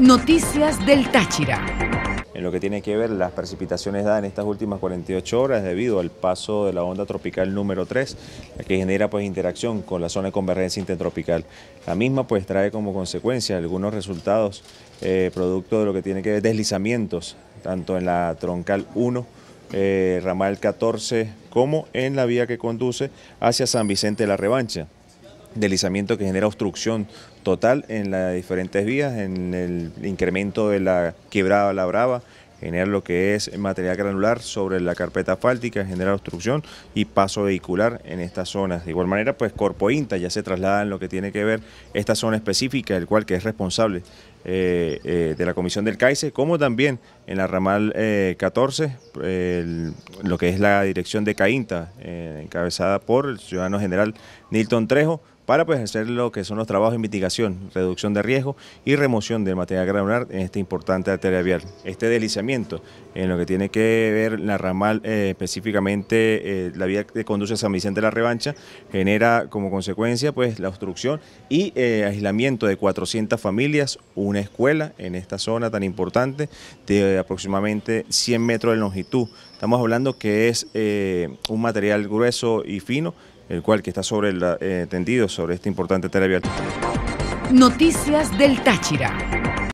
Noticias del Táchira. En lo que tiene que ver las precipitaciones dadas en estas últimas 48 horas debido al paso de la onda tropical número 3, que genera pues interacción con la zona de convergencia intertropical. La misma pues trae como consecuencia algunos resultados eh, producto de lo que tiene que ver deslizamientos, tanto en la troncal 1 eh, ramal 14, como en la vía que conduce hacia San Vicente de la Revancha deslizamiento que genera obstrucción total en las diferentes vías, en el incremento de la quebrada La Brava, genera lo que es material granular sobre la carpeta asfáltica, genera obstrucción y paso vehicular en estas zonas. De igual manera, pues corpo Inta ya se traslada en lo que tiene que ver esta zona específica, el cual que es responsable eh, eh, de la Comisión del CAICE, como también en la ramal 14, eh, lo que es la dirección de CAINTA, encabezada por el ciudadano general Nilton Trejo, para pues, hacer lo que son los trabajos de mitigación, reducción de riesgo y remoción del material granular en esta importante arteria vial. Este deslizamiento en lo que tiene que ver la ramal, específicamente la vía que conduce a San Vicente de la Revancha, genera como consecuencia pues la obstrucción y aislamiento de 400 familias, una una escuela en esta zona tan importante de aproximadamente 100 metros de longitud. Estamos hablando que es eh, un material grueso y fino, el cual que está sobre el, eh, tendido sobre esta importante terapia. Noticias del Táchira.